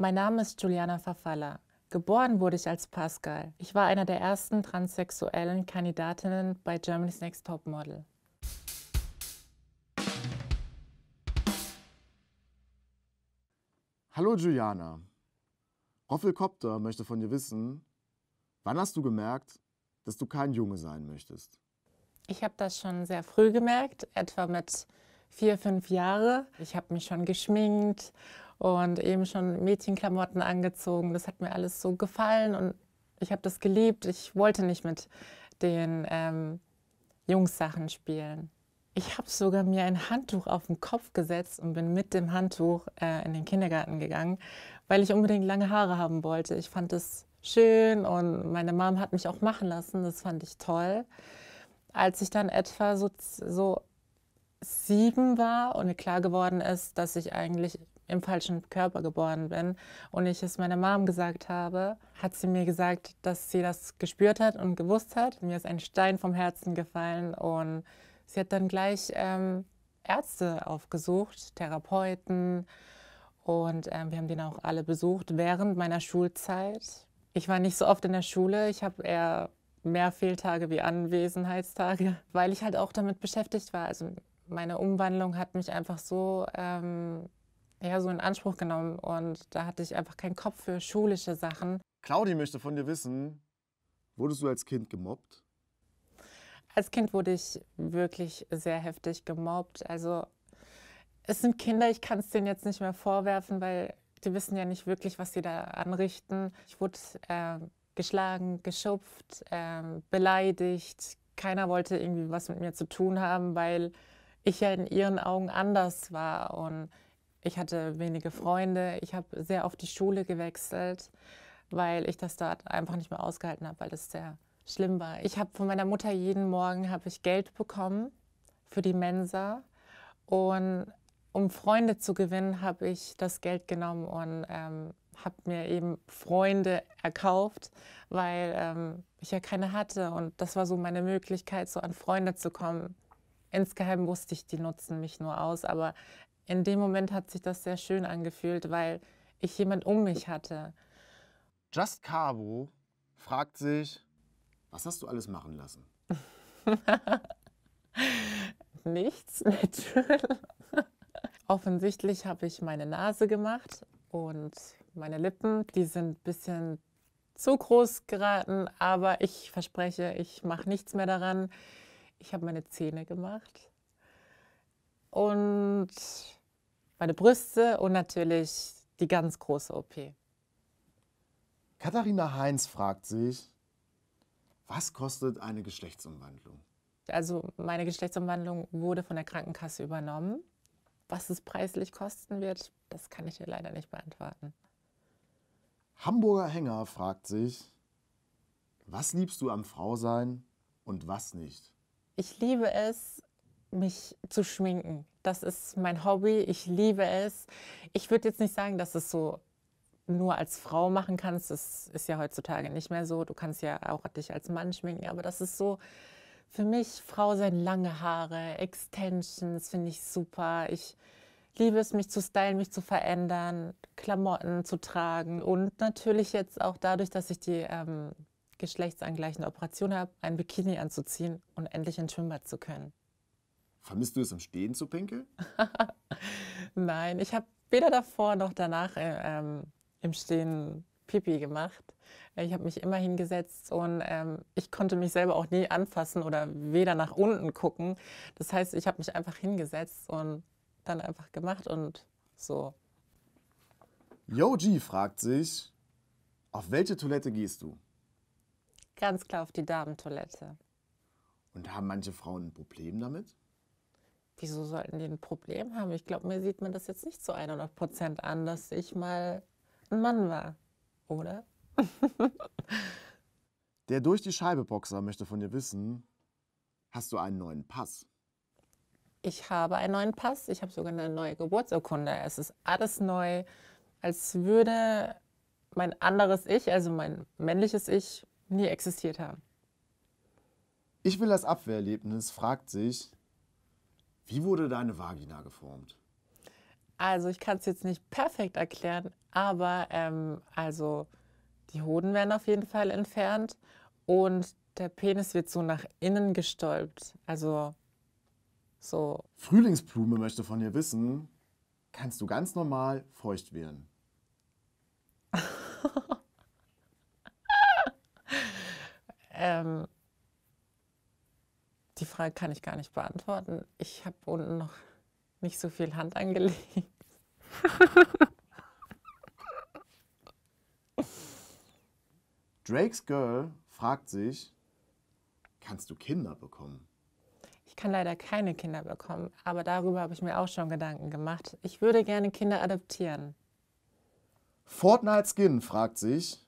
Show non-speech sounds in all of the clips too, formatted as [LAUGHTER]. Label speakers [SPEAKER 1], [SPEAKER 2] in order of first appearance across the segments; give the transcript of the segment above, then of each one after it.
[SPEAKER 1] Mein Name ist Juliana Verfaller. Geboren wurde ich als Pascal. Ich war einer der ersten transsexuellen Kandidatinnen bei Germany's Next Top Model.
[SPEAKER 2] Hallo Juliana. Roffel möchte von dir wissen, wann hast du gemerkt, dass du kein Junge sein möchtest?
[SPEAKER 1] Ich habe das schon sehr früh gemerkt, etwa mit vier, fünf Jahren. Ich habe mich schon geschminkt und eben schon Mädchenklamotten angezogen. Das hat mir alles so gefallen und ich habe das geliebt. Ich wollte nicht mit den ähm, Jungssachen spielen. Ich habe sogar mir ein Handtuch auf den Kopf gesetzt und bin mit dem Handtuch äh, in den Kindergarten gegangen, weil ich unbedingt lange Haare haben wollte. Ich fand es schön und meine Mom hat mich auch machen lassen. Das fand ich toll. Als ich dann etwa so, so sieben war und mir klar geworden ist, dass ich eigentlich im falschen Körper geboren bin und ich es meiner Mom gesagt habe, hat sie mir gesagt, dass sie das gespürt hat und gewusst hat. Mir ist ein Stein vom Herzen gefallen und sie hat dann gleich ähm, Ärzte aufgesucht, Therapeuten und ähm, wir haben den auch alle besucht während meiner Schulzeit. Ich war nicht so oft in der Schule, ich habe eher mehr Fehltage wie Anwesenheitstage, weil ich halt auch damit beschäftigt war. Also meine Umwandlung hat mich einfach so, ähm, ja, so in Anspruch genommen und da hatte ich einfach keinen Kopf für schulische Sachen. Claudi
[SPEAKER 2] möchte von dir wissen, wurdest du als Kind gemobbt?
[SPEAKER 1] Als Kind wurde ich wirklich sehr heftig gemobbt. Also es sind Kinder, ich kann es denen jetzt nicht mehr vorwerfen, weil die wissen ja nicht wirklich, was sie da anrichten. Ich wurde äh, geschlagen, geschupft, äh, beleidigt. Keiner wollte irgendwie was mit mir zu tun haben, weil ich ja in ihren Augen anders war und ich hatte wenige Freunde. Ich habe sehr oft die Schule gewechselt, weil ich das dort einfach nicht mehr ausgehalten habe, weil das sehr schlimm war. Ich habe von meiner Mutter jeden Morgen habe ich Geld bekommen für die Mensa und um Freunde zu gewinnen, habe ich das Geld genommen und ähm, habe mir eben Freunde erkauft, weil ähm, ich ja keine hatte und das war so meine Möglichkeit, so an Freunde zu kommen insgeheim wusste ich, die nutzen mich nur aus, aber in dem Moment hat sich das sehr schön angefühlt, weil ich jemand um mich hatte.
[SPEAKER 2] Just Cabo fragt sich, was hast du alles machen lassen? [LAUGHS]
[SPEAKER 1] Nichts, [LAUGHS] natürlich. Offensichtlich habe ich meine Nase gemacht und meine Lippen, die sind ein bisschen zu groß geraten, aber ich verspreche, ich mache nichts mehr daran. Ich habe meine Zähne gemacht und meine Brüste und natürlich die ganz große OP. Katharina
[SPEAKER 2] Heinz fragt sich, was kostet eine Geschlechtsumwandlung?
[SPEAKER 1] Also meine Geschlechtsumwandlung wurde von der Krankenkasse übernommen. Was es preislich kosten wird, das kann ich dir leider nicht beantworten.
[SPEAKER 2] Hamburger Hänger fragt sich, was liebst du am Frausein und was nicht?
[SPEAKER 1] Ich liebe es, mich zu schminken. Das ist mein Hobby. Ich liebe es. Ich würde jetzt nicht sagen, dass es so nur als Frau machen kannst. Das ist ja heutzutage nicht mehr so. Du kannst ja auch dich als Mann schminken, aber das ist so. Für mich, Frau sein lange Haare, Extensions finde ich super. Ich liebe es, mich zu stylen, mich zu verändern, Klamotten zu tragen und natürlich jetzt auch dadurch, dass ich die ähm, geschlechtsangleichende Operation habe, ein Bikini anzuziehen und endlich ins Schwimmbad zu können.
[SPEAKER 2] Vermisst du es im Stehen zu pinkeln?
[SPEAKER 1] [LAUGHS] Nein, ich habe weder davor noch danach äh, ähm, im Stehen Pipi gemacht. Ich habe mich immer hingesetzt und ähm, ich konnte mich selber auch nie anfassen oder weder nach unten gucken. Das heißt, ich habe mich einfach hingesetzt und dann einfach gemacht und so.
[SPEAKER 2] Yoji fragt sich, auf welche Toilette gehst du?
[SPEAKER 1] Ganz klar auf die Damentoilette.
[SPEAKER 2] Und haben manche Frauen ein
[SPEAKER 1] Problem damit? Wieso sollten die ein Problem haben? Ich glaube, mir sieht man das jetzt nicht zu 100 Prozent an, dass ich mal ein Mann war, oder? [LAUGHS]
[SPEAKER 2] Der durch die Scheibe Boxer möchte von dir wissen, hast du einen
[SPEAKER 1] neuen Pass? Ich habe einen neuen Pass, ich habe sogar eine neue Geburtsurkunde. Es ist alles neu, als würde mein anderes Ich, also mein männliches Ich, nie existiert haben.
[SPEAKER 2] Ich will das Abwehrerlebnis fragt sich, wie wurde deine Vagina geformt?
[SPEAKER 1] Also ich kann es jetzt nicht perfekt erklären, aber ähm, also die Hoden werden auf jeden Fall entfernt und der Penis wird so nach innen gestolpt. Also
[SPEAKER 2] so. Frühlingsblume möchte von dir wissen, kannst du ganz normal feucht werden?
[SPEAKER 1] Ähm, die Frage kann ich gar nicht beantworten. Ich habe unten noch nicht so viel Hand angelegt.
[SPEAKER 2] [LAUGHS] Drakes Girl fragt sich, kannst du Kinder bekommen?
[SPEAKER 1] Ich kann leider keine Kinder bekommen, aber darüber habe ich mir auch schon Gedanken gemacht. Ich würde gerne Kinder adoptieren.
[SPEAKER 2] Fortnite Skin fragt sich,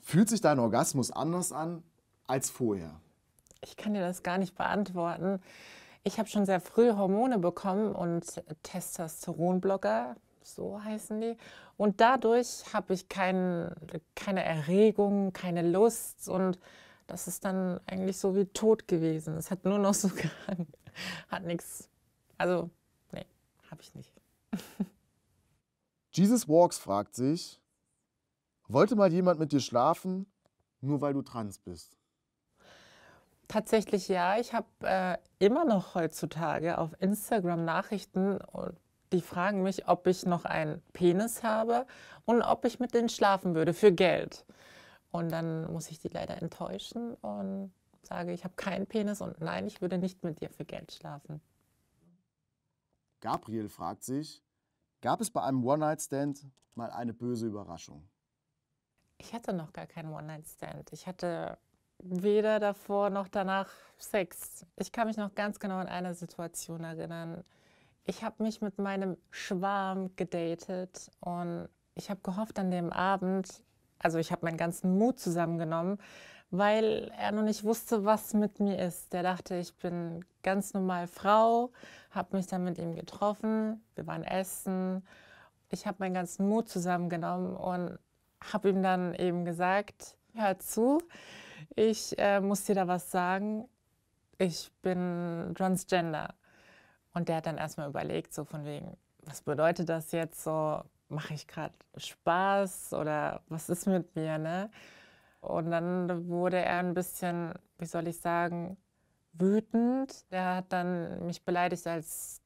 [SPEAKER 2] fühlt sich dein Orgasmus anders an, als vorher?
[SPEAKER 1] Ich kann dir das gar nicht beantworten. Ich habe schon sehr früh Hormone bekommen und Testosteronblocker, so heißen die. Und dadurch habe ich kein, keine Erregung, keine Lust und das ist dann eigentlich so wie tot gewesen. Es hat nur noch so [LAUGHS] gehangen. Hat nichts. Also, nee, habe ich nicht.
[SPEAKER 2] Jesus Walks fragt sich, wollte mal jemand mit dir schlafen, nur weil du trans bist?
[SPEAKER 1] Tatsächlich ja. Ich habe äh, immer noch heutzutage auf Instagram Nachrichten und oh, die fragen mich, ob ich noch einen Penis habe und ob ich mit denen schlafen würde für Geld. Und dann muss ich die leider enttäuschen und sage, ich habe keinen Penis und nein, ich würde nicht mit dir für Geld schlafen.
[SPEAKER 2] Gabriel fragt sich, gab es bei einem One-Night-Stand mal eine böse Überraschung?
[SPEAKER 1] Ich hatte noch gar keinen One-Night-Stand. Ich hatte weder davor noch danach Sex. Ich kann mich noch ganz genau an eine Situation erinnern. Ich habe mich mit meinem Schwarm gedatet und ich habe gehofft an dem Abend, also ich habe meinen ganzen Mut zusammengenommen, weil er noch nicht wusste, was mit mir ist. Der dachte, ich bin ganz normal Frau, habe mich dann mit ihm getroffen, wir waren essen. Ich habe meinen ganzen Mut zusammengenommen und habe ihm dann eben gesagt, hör zu, ich äh, muss dir da was sagen. Ich bin transgender. Und der hat dann erstmal überlegt, so von wegen, was bedeutet das jetzt? So, mache ich gerade Spaß oder was ist mit mir, ne? Und dann wurde er ein bisschen, wie soll ich sagen, wütend. Der hat dann mich beleidigt als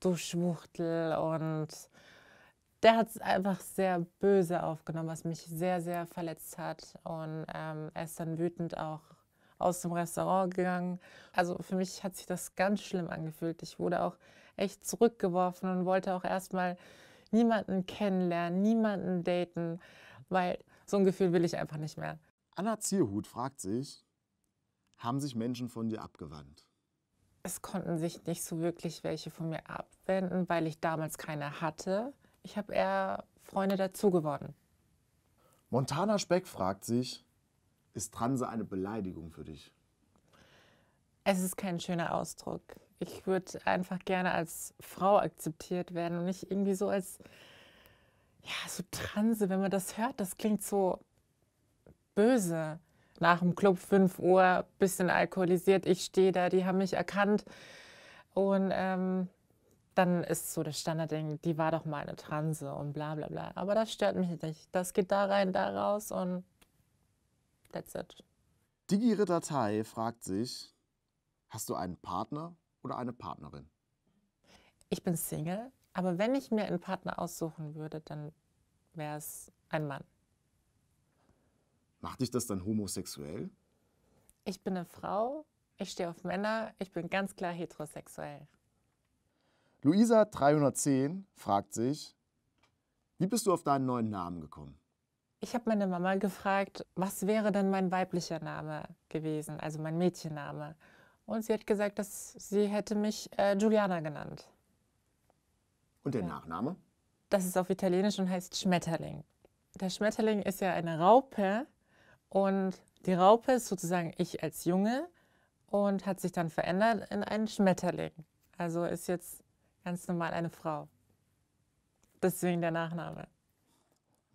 [SPEAKER 1] Duschwuchtel und der hat es einfach sehr böse aufgenommen, was mich sehr, sehr verletzt hat. Und ähm, er ist dann wütend auch aus dem Restaurant gegangen. Also für mich hat sich das ganz schlimm angefühlt. Ich wurde auch echt zurückgeworfen und wollte auch erstmal niemanden kennenlernen, niemanden daten, weil so ein Gefühl will ich einfach nicht mehr.
[SPEAKER 2] Anna Zierhut fragt sich, haben sich Menschen von dir abgewandt?
[SPEAKER 1] Es konnten sich nicht so wirklich welche von mir abwenden, weil ich damals keine hatte ich habe eher Freunde dazu geworden.
[SPEAKER 2] Montana Speck fragt sich, ist Transe eine Beleidigung für dich?
[SPEAKER 1] Es ist kein schöner Ausdruck. Ich würde einfach gerne als Frau akzeptiert werden und nicht irgendwie so als, ja, so Transe. Wenn man das hört, das klingt so böse. Nach dem Club 5 Uhr, bisschen alkoholisiert, ich stehe da, die haben mich erkannt. Und ähm, dann ist so das Standardding, die war doch mal eine Transe und bla bla bla. Aber das stört mich nicht. Das geht da rein, da raus und that's it.
[SPEAKER 2] Digire Datei fragt sich, hast du einen Partner oder eine Partnerin?
[SPEAKER 1] Ich bin Single, aber wenn ich mir einen Partner aussuchen würde, dann wäre es ein Mann.
[SPEAKER 2] Macht dich das dann homosexuell?
[SPEAKER 1] Ich bin eine Frau, ich stehe auf Männer, ich bin ganz klar heterosexuell.
[SPEAKER 2] Luisa 310 fragt sich, wie bist du auf deinen neuen Namen gekommen?
[SPEAKER 1] Ich habe meine Mama gefragt, was wäre denn mein weiblicher Name gewesen, also mein Mädchenname. Und sie hat gesagt, dass sie hätte mich äh, Giuliana genannt.
[SPEAKER 2] Und der ja. Nachname?
[SPEAKER 1] Das ist auf Italienisch und heißt Schmetterling. Der Schmetterling ist ja eine Raupe und die Raupe ist sozusagen ich als Junge und hat sich dann verändert in einen Schmetterling. Also ist jetzt ganz normal eine Frau. Deswegen der Nachname.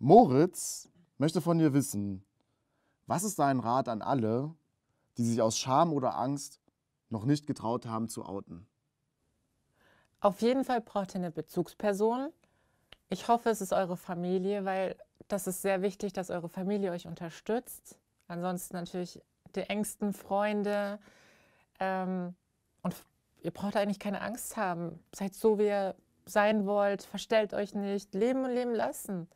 [SPEAKER 2] Moritz möchte von dir wissen, was ist dein Rat an alle, die sich aus Scham oder Angst noch nicht getraut haben zu outen?
[SPEAKER 1] Auf jeden Fall braucht ihr eine Bezugsperson. Ich hoffe, es ist eure Familie, weil das ist sehr wichtig, dass eure Familie euch unterstützt. Ansonsten natürlich die engsten Freunde ähm, und ihr braucht eigentlich keine Angst haben. Seid so, wie ihr sein wollt, verstellt euch nicht, leben und leben lassen.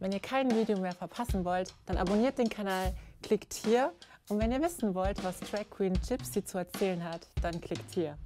[SPEAKER 1] Wenn ihr kein Video mehr verpassen wollt, dann abonniert den Kanal, klickt hier. Und wenn ihr wissen wollt, was Drag Queen Gypsy zu erzählen hat, dann klickt hier.